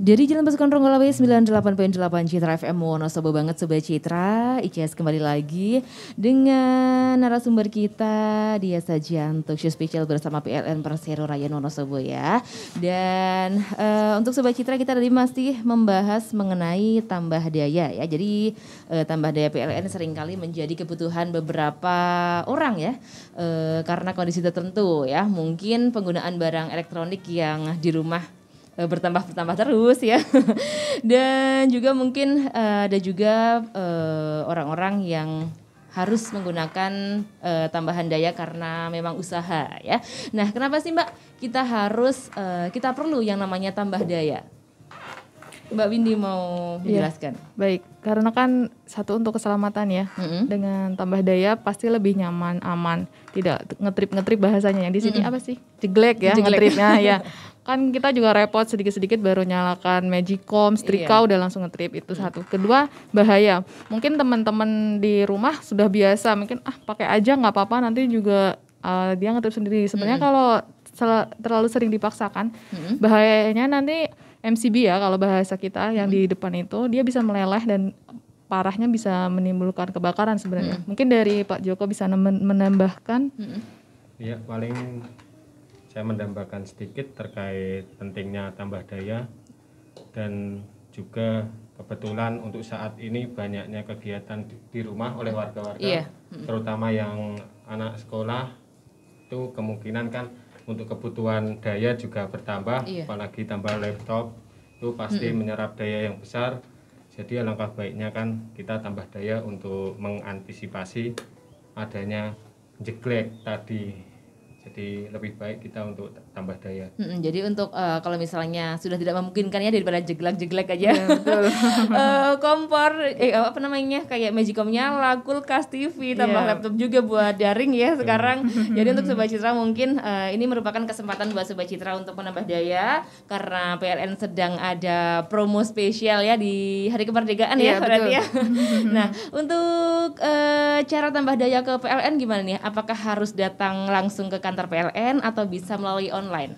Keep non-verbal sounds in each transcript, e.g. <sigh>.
Dari Jalan Pasukan Ronggolawe 98.8 Citra FM Wonosobo banget Sobat Citra ICS kembali lagi dengan narasumber kita Dia sajian talk show special bersama PLN Persero Ryan Wonosobo ya Dan uh, untuk Sobat Citra kita tadi masih membahas mengenai tambah daya ya Jadi uh, tambah daya PLN seringkali menjadi kebutuhan beberapa orang ya uh, Karena kondisi tertentu ya Mungkin penggunaan barang elektronik yang di rumah uh, eh, bertambah bertambah terus ya. <laughs> Dan juga mungkin uh, ada juga orang eh, orang-orang yang harus menggunakan uh, tambahan daya karena memang usaha ya. Nah, kenapa sih Mbak kita harus uh, kita perlu yang namanya tambah daya? Mbak Windy mau iya. menjelaskan. Ya, baik, karena kan satu untuk keselamatan ya. Mm-hmm. Dengan tambah daya pasti lebih nyaman, aman, tidak ngetrip-ngetrip bahasanya. Yang di sini mm-hmm. apa sih? Jeglek ya Jeglek. ngetripnya <laughs> ya. Kan kita juga repot sedikit-sedikit baru nyalakan Magicom, setrika iya. udah langsung ngetrip itu mm. satu. Kedua, bahaya. Mungkin teman-teman di rumah sudah biasa, mungkin ah pakai aja nggak apa-apa nanti juga uh, dia ngetrip sendiri. Sebenarnya mm-hmm. kalau terlalu sering dipaksakan, mm-hmm. bahayanya nanti MCB ya kalau bahasa kita yang hmm. di depan itu dia bisa meleleh dan parahnya bisa menimbulkan kebakaran sebenarnya. Hmm. Mungkin dari Pak Joko bisa menambahkan. Iya hmm. Ya, paling saya menambahkan sedikit terkait pentingnya tambah daya dan juga kebetulan untuk saat ini banyaknya kegiatan di, di rumah oleh warga-warga yeah. Hmm. terutama yang anak sekolah itu kemungkinan kan untuk kebutuhan daya juga bertambah iya. apalagi tambah laptop itu pasti -hmm. menyerap daya yang besar jadi langkah baiknya kan kita tambah daya untuk mengantisipasi adanya jeglek tadi jadi lebih baik kita untuk tambah daya. Mm -hmm. Jadi untuk uh, kalau misalnya sudah tidak memungkinkan ya daripada jeglek-jeglek aja. Yeah, betul. uh, <laughs> kompor eh apa namanya kayak magicom nyala, kulkas, TV, iya. tambah yeah. laptop juga buat daring ya sekarang. <laughs> jadi untuk Sobat Citra mungkin uh, ini merupakan kesempatan buat Sobat Citra untuk menambah daya karena PLN sedang ada promo spesial ya di Hari Kemerdekaan yeah, ya iya, berarti ya. <laughs> nah, untuk uh, cara tambah daya ke PLN gimana nih? Apakah harus datang langsung ke kantor kantor PLN atau bisa melalui online?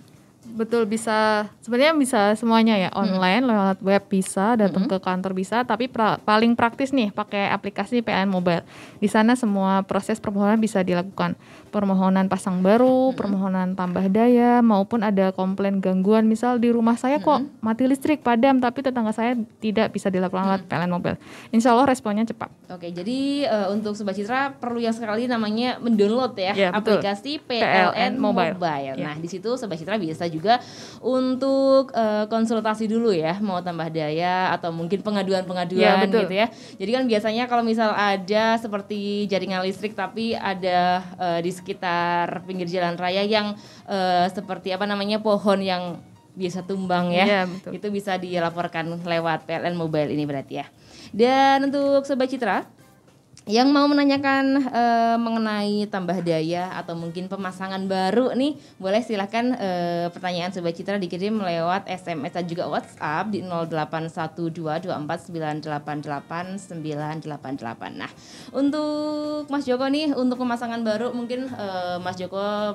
betul bisa sebenarnya bisa semuanya ya hmm. online hmm. lewat web bisa datang hmm. ke kantor bisa tapi pra, paling praktis nih pakai aplikasi PLN Mobile di sana semua proses permohonan bisa dilakukan permohonan pasang baru hmm. permohonan tambah daya maupun ada komplain gangguan misal di rumah saya kok hmm. mati listrik padam tapi tetangga saya tidak bisa dilakukan lewat hmm. PLN Mobile Insya Allah responnya cepat oke jadi uh, untuk Sobat Citra perlu yang sekali namanya mendownload ya, ya aplikasi PLN, PLN Mobile, Mobile. Ya. nah iya. di situ Sobat Citra bisa juga untuk uh, konsultasi dulu ya mau tambah daya atau mungkin iya, pengaduan-pengaduan ya, gitu ya. Jadi kan biasanya kalau misal ada seperti jaringan listrik tapi ada uh, di sekitar pinggir jalan raya yang uh, seperti apa namanya pohon yang biasa tumbang ya. ya Itu bisa dilaporkan lewat PLN Mobile ini berarti ya. Dan untuk Sobat Citra yang mau menanyakan e, mengenai tambah daya atau mungkin pemasangan baru nih, boleh silahkan e, eh, pertanyaan Sobat Citra dikirim lewat SMS dan juga WhatsApp di 081224988898. Nah, untuk Mas Joko nih, untuk pemasangan baru mungkin e, Mas Joko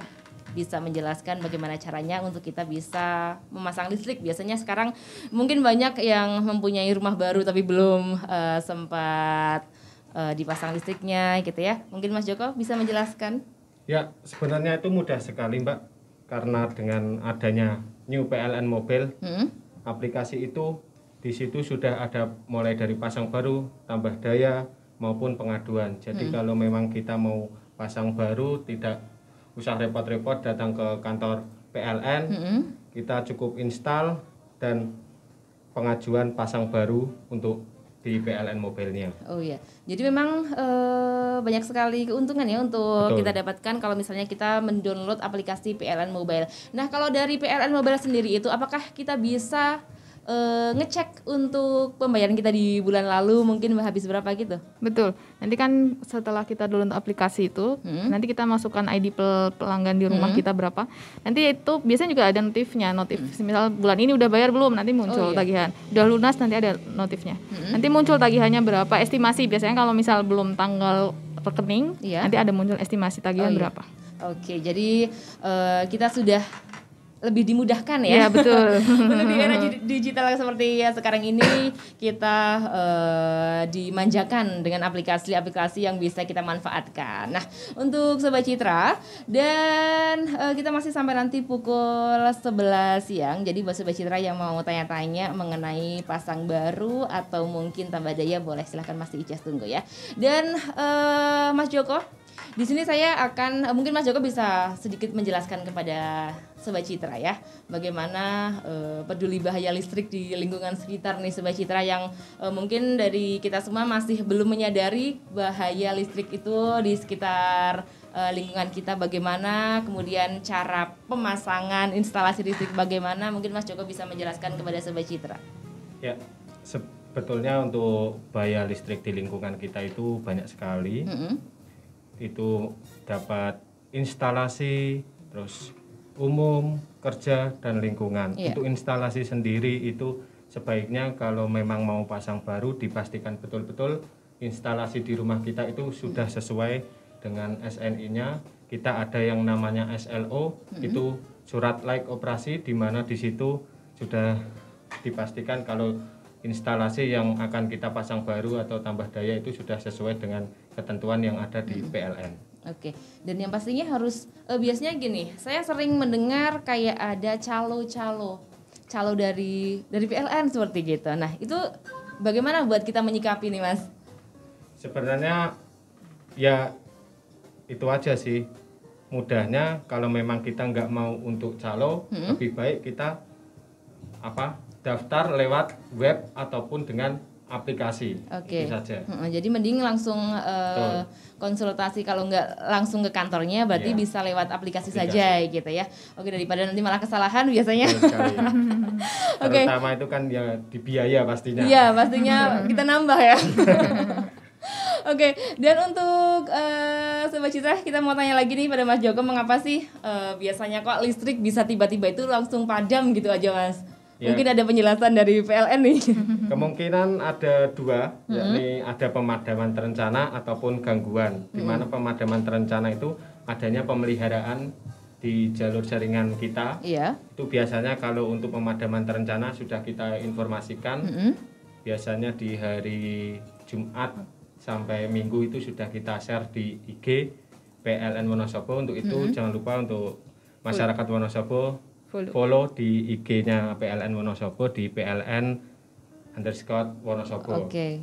bisa menjelaskan bagaimana caranya untuk kita bisa memasang listrik. Biasanya sekarang mungkin banyak yang mempunyai rumah baru tapi belum e, sempat uh, dipasang listriknya gitu ya. Mungkin Mas Joko bisa menjelaskan? Ya, sebenarnya itu mudah sekali, Mbak. Karena dengan adanya New PLN Mobile, hmm? aplikasi itu di situ sudah ada mulai dari pasang baru, tambah daya maupun pengaduan. Jadi hmm. kalau memang kita mau pasang baru tidak usah repot-repot datang ke kantor PLN. Hmm. Kita cukup install dan pengajuan pasang baru untuk di PLN mobilnya. Oh iya. Jadi memang e, banyak sekali keuntungan ya untuk Betul. kita dapatkan kalau misalnya kita mendownload aplikasi PLN Mobile. Nah, kalau dari PLN Mobile sendiri itu apakah kita bisa uh, ngecek untuk pembayaran kita di bulan lalu mungkin habis berapa gitu. Betul. Nanti kan setelah kita download aplikasi itu, hmm. nanti kita masukkan ID pel pelanggan di rumah hmm. kita berapa. Nanti itu biasanya juga ada notifnya, notif. Hmm. Misal bulan ini udah bayar belum, nanti muncul oh, iya. tagihan. Udah lunas nanti ada notifnya. Hmm. Nanti muncul tagihannya berapa, estimasi. Biasanya kalau misal belum tanggal rekening, yeah. nanti ada muncul estimasi tagihan oh, iya. berapa. Oke, jadi uh, kita sudah lebih dimudahkan ya. Iya betul. Untuk <laughs> di era digital seperti ya sekarang ini kita uh, dimanjakan dengan aplikasi-aplikasi yang bisa kita manfaatkan. Nah, untuk Sobat Citra dan uh, kita masih sampai nanti pukul 11 siang. Jadi buat Sobat Citra yang mau tanya-tanya mengenai pasang baru atau mungkin tambah daya boleh silahkan masih ijaz tunggu ya. Dan uh, Mas Joko di sini saya akan eh, mungkin Mas Joko bisa sedikit menjelaskan kepada Sobat Citra ya, bagaimana uh, peduli bahaya listrik di lingkungan sekitar nih Sobat Citra yang uh, mungkin dari kita semua masih belum menyadari bahaya listrik itu di sekitar uh, lingkungan kita bagaimana, kemudian cara pemasangan instalasi listrik bagaimana, mungkin Mas Joko bisa menjelaskan kepada Sobat Citra. Ya, sebetulnya untuk bahaya listrik di lingkungan kita itu banyak sekali. Mm -hmm itu dapat instalasi terus umum kerja dan lingkungan yeah. untuk instalasi sendiri itu sebaiknya kalau memang mau pasang baru dipastikan betul-betul instalasi di rumah kita itu sudah hmm. sesuai dengan SNI-nya kita ada yang namanya SLO mm-hmm. itu surat like operasi di mana di situ sudah dipastikan kalau instalasi yang akan kita pasang baru atau tambah daya itu sudah sesuai dengan ketentuan yang ada di hmm. PLN. Oke, dan yang pastinya harus eh, biasanya gini, saya sering mendengar kayak ada calo-calo, calo dari dari PLN seperti gitu. Nah itu bagaimana buat kita menyikapi nih mas? Sebenarnya ya itu aja sih mudahnya kalau memang kita nggak mau untuk calo hmm. lebih baik kita apa daftar lewat web ataupun dengan aplikasi. Oke. Okay. jadi mending langsung uh, konsultasi kalau nggak langsung ke kantornya berarti yeah. bisa lewat aplikasi, aplikasi saja gitu ya. Oke daripada nanti malah kesalahan biasanya. <laughs> Oke. okay. Terutama itu kan ya dibiaya pastinya. Iya, pastinya kita nambah ya. <laughs> Oke, okay. dan untuk uh, Sobat Citra, kita mau tanya lagi nih pada Mas Joko, mengapa sih uh, biasanya kok listrik bisa tiba-tiba itu langsung padam gitu aja, Mas? Ya. Mungkin ada penjelasan dari PLN nih. <laughs> Kemungkinan ada dua, hmm yakni ada pemadaman terencana ataupun gangguan. hmm Di mana pemadaman terencana itu adanya pemeliharaan di jalur jaringan kita. Iya. Itu biasanya kalau untuk pemadaman terencana sudah kita informasikan. hmm Biasanya di hari Jumat sampai Minggu itu sudah kita share di IG PLN Wonosobo. Untuk itu hmm jangan lupa untuk masyarakat Wonosobo follow, follow di IG-nya PLN Wonosobo di PLN underscore Wonosobo. Oke. Okay.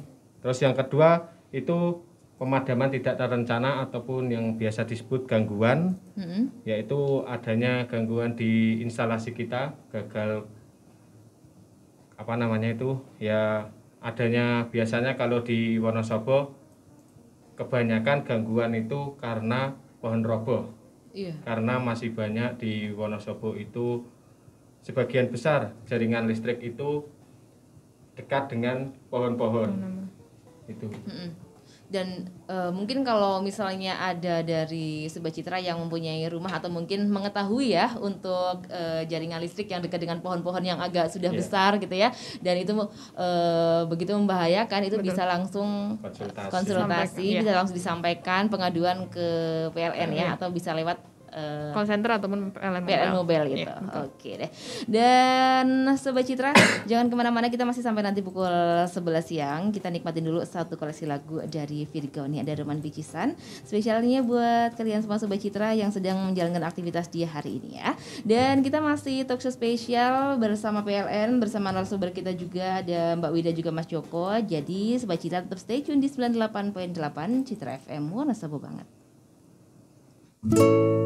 Terus yang kedua itu pemadaman tidak terencana ataupun yang biasa disebut gangguan, mm-hmm. yaitu adanya gangguan di instalasi kita, gagal apa namanya itu ya adanya biasanya kalau di Wonosobo kebanyakan gangguan itu karena pohon roboh. Iya. Karena masih banyak di Wonosobo itu sebagian besar jaringan listrik itu dekat dengan pohon-pohon. Itu. Mm -mm dan uh, mungkin kalau misalnya ada dari sebuah Citra yang mempunyai rumah atau mungkin mengetahui ya untuk uh, jaringan listrik yang dekat dengan pohon-pohon yang agak sudah yeah. besar gitu ya dan itu uh, begitu membahayakan itu Betul. bisa langsung konsultasi, konsultasi Sampai, bisa ya. langsung disampaikan pengaduan ke PLN ya iya. atau bisa lewat uh, ataupun PLN mobile. PLN mobile iya. gitu. Yeah, Oke deh. Dan Sobat Citra, <coughs> jangan kemana-mana kita masih sampai nanti pukul 11 siang. Kita nikmatin dulu satu koleksi lagu dari Virgo nih ada Roman Bicisan. Spesialnya buat kalian semua Sobat Citra yang sedang menjalankan aktivitas dia hari ini ya. Dan kita masih talk show spesial bersama PLN bersama narasumber kita juga ada Mbak Wida juga Mas Joko. Jadi Sobat Citra tetap stay tune di 98.8 Citra FM Wonosobo banget. thank you